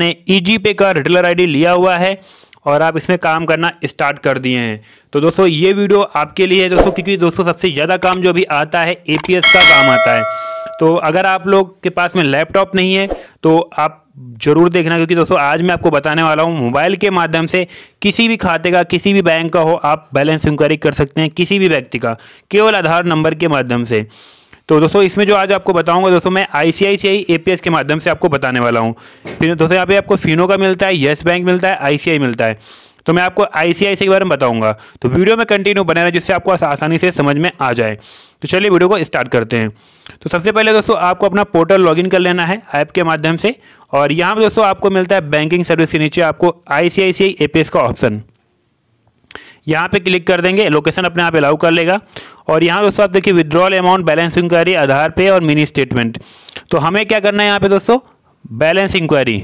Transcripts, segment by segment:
ने ई e पे का रिटेलर आईडी लिया हुआ है और आप इसमें काम करना स्टार्ट कर दिए हैं तो दोस्तों ये वीडियो आपके लिए है दोस्तों क्योंकि दोस्तों सबसे ज़्यादा काम जो अभी आता है ए का काम आता है तो अगर आप लोग के पास में लैपटॉप नहीं है तो आप ज़रूर देखना क्योंकि दोस्तों आज मैं आपको बताने वाला हूँ मोबाइल के माध्यम से किसी भी खाते का किसी भी बैंक का हो आप बैलेंस इंक्वायरी कर सकते हैं किसी भी व्यक्ति का केवल आधार नंबर के माध्यम से तो दोस्तों इसमें जो आज आपको बताऊंगा दोस्तों मैं आई सी के माध्यम से आपको बताने वाला हूँ फिर दोस्तों यहाँ पे आपको फिनो का मिलता है येस बैंक मिलता है आई मिलता है तो मैं आपको आई के बारे में बताऊंगा तो वीडियो में कंटिन्यू बना रहे जिससे आपको आसानी से समझ में आ जाए तो चलिए वीडियो को स्टार्ट करते हैं तो सबसे पहले दोस्तों आपको अपना पोर्टल लॉगिन कर लेना है ऐप के माध्यम से और यहाँ पर दोस्तों आपको मिलता है बैंकिंग सर्विस के नीचे आपको आई सी का ऑप्शन यहाँ पे क्लिक कर देंगे लोकेशन अपने आप अलाउ कर लेगा और यहाँ दोस्तों आप देखिए withdrawal amount balance inquiry Aadhaar पे और मिनी स्टेटमेंट तो हमें क्या करना है यहाँ पे दोस्तों बैलेंस इंक्वायरी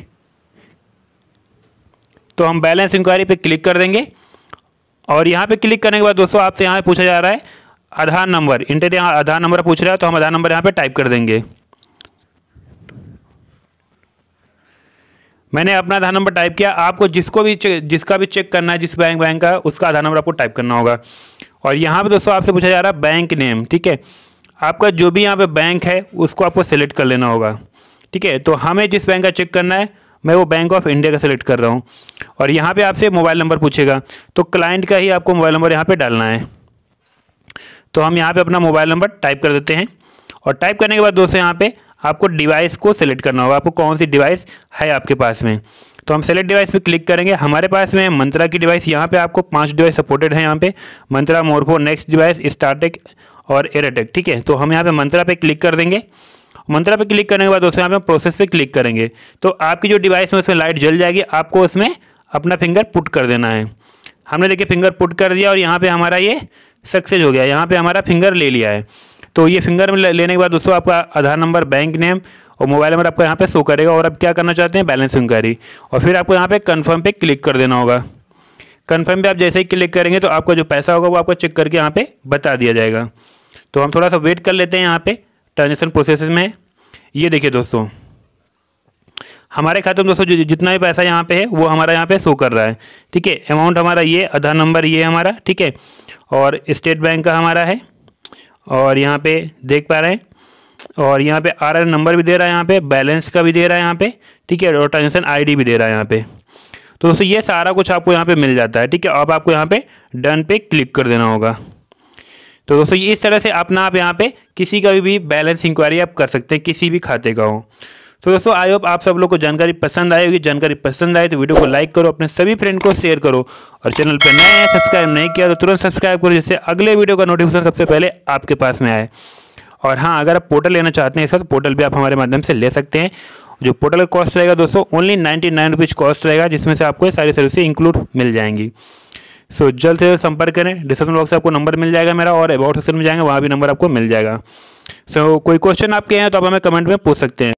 तो हम बैलेंस इंक्वायरी पे क्लिक कर देंगे और यहाँ पे क्लिक करने के बाद दोस्तों आपसे यहाँ पूछा जा रहा है आधार नंबर इंटर यहाँ आधार नंबर पूछ रहा है तो हम आधार नंबर यहाँ पे टाइप कर देंगे मैंने अपना आधार नंबर टाइप किया आपको जिसको भी जिसका भी चेक करना है जिस बैंक बैंक का उसका आधार नंबर आपको टाइप करना होगा और यहाँ पे दोस्तों आपसे पूछा जा रहा है बैंक नेम ठीक है आपका जो भी यहाँ पे बैंक है उसको आपको सेलेक्ट कर लेना होगा ठीक है तो हमें जिस बैंक का चेक करना है मैं वो बैंक ऑफ इंडिया का सेलेक्ट कर रहा हूँ और यहाँ पर आपसे मोबाइल नंबर पूछेगा तो क्लाइंट का ही आपको मोबाइल नंबर यहाँ पर डालना है तो हम यहाँ पर अपना मोबाइल नंबर टाइप कर देते हैं और टाइप करने के बाद दोस्तों यहाँ पर आपको डिवाइस को सिलेक्ट करना होगा आपको कौन सी डिवाइस है आपके पास में तो हम सेलेक्ट डिवाइस पे क्लिक करेंगे हमारे पास में मंत्रा की डिवाइस यहाँ पे आपको पांच डिवाइस सपोर्टेड है यहाँ पे Mantra Morpho next device Startek और एयरटेक ठीक है तो हम यहाँ पे मंत्रा पे क्लिक कर देंगे मंत्रा पे क्लिक करने के बाद दोस्तों यहाँ पे प्रोसेस पे क्लिक करेंगे तो आपकी जो डिवाइस है उसमें लाइट जल जाएगी आपको उसमें अपना फिंगर पुट कर देना है हमने देखिए फिंगर पुट कर दिया और यहाँ पर हमारा ये सक्सेस हो गया यहाँ पर हमारा फिंगर ले लिया है तो ये फिंगर में लेने के बाद दोस्तों आपका आधार नंबर बैंक नेम और मोबाइल नंबर आपका यहाँ पे शो करेगा और आप क्या करना चाहते हैं बैलेंस इंक्वायरी और फिर आपको यहाँ पे कंफर्म पे क्लिक कर देना होगा कंफर्म पे आप जैसे ही क्लिक करेंगे तो आपका जो पैसा होगा वो आपको चेक करके यहाँ पे बता दिया जाएगा तो हम थोड़ा सा वेट कर लेते हैं यहाँ पे ट्रांजेक्शन प्रोसेस में ये देखिए दोस्तों हमारे खाते में दोस्तों जितना भी पैसा यहाँ पे है वो हमारा यहाँ पे शो कर रहा है ठीक है अमाउंट हमारा ये आधार नंबर ये हमारा ठीक है और स्टेट बैंक का हमारा है और यहाँ पे देख पा रहे हैं और यहाँ पे आर आर नंबर भी दे रहा है यहाँ पे बैलेंस का भी दे रहा है यहाँ पे ठीक है और ट्रांजेक्शन आईडी भी दे रहा है यहाँ पे तो दोस्तों ये सारा कुछ आपको यहाँ पे मिल जाता है ठीक है अब आपको यहाँ पे डन पे क्लिक कर देना होगा तो दोस्तों इस तरह से अपना आप यहाँ पे किसी का भी बैलेंस इंक्वायरी आप कर सकते हैं किसी भी खाते का हो तो दोस्तों आई होप आप सब लोग को जानकारी पसंद आई होगी जानकारी पसंद आए तो वीडियो को लाइक करो अपने सभी फ्रेंड को शेयर करो और चैनल पर नए हैं सब्सक्राइब नहीं किया तो तुरंत सब्सक्राइब करो जिससे अगले वीडियो का नोटिफिकेशन सबसे पहले आपके पास में आए और हाँ अगर आप पोर्टल लेना चाहते हैं इसका तो पोर्टल भी आप हमारे माध्यम से ले सकते हैं जो पोर्टल का कॉस्ट रहेगा दोस्तों only ninety nine rupees cost रहेगा जिसमें से आपको सारी सर्विसें इंक्लूड मिल जाएंगी सो so, जल्द से जल्द संपर्क करें डिस्क्रिप्शन बॉक्स से आपको नंबर मिल जाएगा मेरा और अबाउट सेक्शन में जाएंगे वहाँ भी नंबर आपको मिल जाएगा सो so, कोई क्वेश्चन आपके हैं तो आप हमें कमेंट में पूछ सकते हैं